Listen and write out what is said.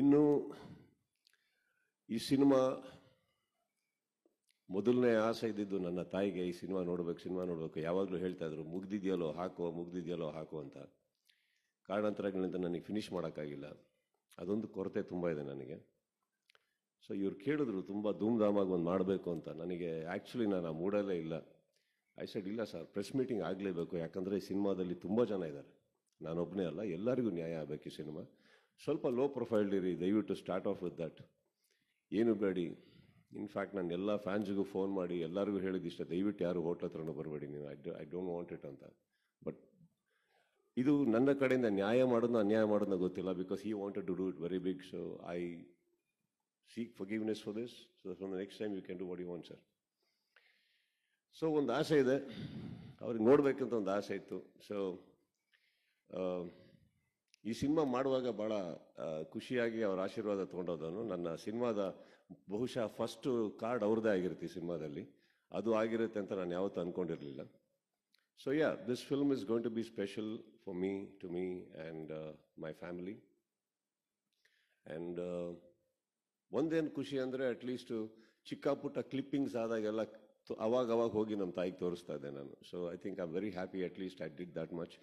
ಇನ್ನು ಈ ಸಿನಿಮಾ ಮೊದಲನೇ ಆಸೆ ಇದ್ದಿದ್ದು ನನ್ನ ತಾಯಿಗೆ ಈ ಸಿನಿಮಾ ನೋಡಬೇಕು ಸಿನಿಮಾ ನೋಡಬೇಕು ಯಾವಾಗಲೂ ಹೇಳ್ತಾ ಇದ್ರು ಮುಗ್ದಿದೆಯಲ್ಲೋ ಹಾಕೋ ಮುಗ್ದಿದೆಯಲ್ಲೋ ಹಾಕೋ ಅಂತ ಕಾರಣಾಂತರಗಳಿಂದ ನನಗೆ ಫಿನಿಷ್ ಮಾಡೋಕ್ಕಾಗಿಲ್ಲ ಅದೊಂದು ಕೊರತೆ ತುಂಬ ಇದೆ ನನಗೆ ಸೊ ಇವ್ರು ಕೇಳಿದ್ರು ತುಂಬ ಧೂಮ್ಧಾಮಾಗಿ ಒಂದು ಮಾಡಬೇಕು ಅಂತ ನನಗೆ ಆ್ಯಕ್ಚುಲಿ ನಾನು ಆ ಮೂಡಲ್ಲೇ ಇಲ್ಲ ಐ ಸೈಡ್ ಇಲ್ಲ ಸರ್ ಪ್ರೆಸ್ ಮೀಟಿಂಗ್ ಆಗಲೇಬೇಕು ಯಾಕಂದರೆ ಈ ಸಿನಿಮಾದಲ್ಲಿ ತುಂಬ ಜನ ಇದ್ದಾರೆ ನಾನೊಬ್ಬನೇ ಅಲ್ಲ ಎಲ್ಲರಿಗೂ ನ್ಯಾಯ ಆಗಬೇಕು ಈ ಸಿನಿಮಾ ಸ್ವಲ್ಪ ಲೋ ಪ್ರೊಫೈಲ್ಡ್ ಇರಿ ದಯವಿಟ್ಟು ಸ್ಟಾರ್ಟ್ ಆಫ್ ವಿತ್ ದಟ್ ಏನು ಬೇಡಿ ಇನ್ಫ್ಯಾಕ್ಟ್ ನಾನು ಎಲ್ಲ ಫ್ಯಾನ್ಸ್ಗೂ ಫೋನ್ ಮಾಡಿ ಎಲ್ಲರಿಗೂ ಇಷ್ಟ ದಯವಿಟ್ಟು ಯಾರು ಹೋಟ್ಲ್ ಹತ್ರನೂ ಬರಬೇಡಿ ನೀವು I I don't want it ಅಂತ ಬಟ್ ಇದು ನನ್ನ ಕಡೆಯಿಂದ ನ್ಯಾಯ ಮಾಡೋದು ಅನ್ಯಾಯ ಮಾಡೋದನ್ನ ಗೊತ್ತಿಲ್ಲ because he wanted to do it very big so I seek forgiveness for this so from the next time you can do what you want sir so ಒಂದು ಆಸೆ ಇದೆ ಅವ್ರಿಗೆ ನೋಡಬೇಕಂತ ಒಂದು ಆಸೆ ಇತ್ತು ಸೊ ಈ ಸಿನಿಮಾ ಮಾಡುವಾಗ ಭಾಳ ಖುಷಿಯಾಗಿ ಅವರ ಆಶೀರ್ವಾದ ತಗೊಂಡೋದನು ನನ್ನ ಸಿನಿಮಾದ ಬಹುಶಃ ಫಸ್ಟು ಕಾರ್ಡ್ ಅವ್ರದ್ದೇ ಆಗಿರುತ್ತೆ ಈ ಸಿನಿಮಾದಲ್ಲಿ ಅದು ಆಗಿರುತ್ತೆ ಅಂತ ನಾನು ಯಾವತ್ತೂ ಅಂದ್ಕೊಂಡಿರಲಿಲ್ಲ so ya this film is going to be special for me to me and my family and ಒಂದೇನು ಖುಷಿ ಅಂದರೆ ಅಟ್ಲೀಸ್ಟು ಚಿಕ್ಕ ಪುಟ್ಟ ಕ್ಲಿಪ್ಪಿಂಗ್ಸ್ ಆದಾಗೆಲ್ಲ ಅವಾಗ ಅವಾಗ ಹೋಗಿ ನಮ್ಮ ತಾಯಿಗೆ ತೋರಿಸ್ತಾ ಇದ್ದೆ ನಾನು so I think I very happy at least I did that much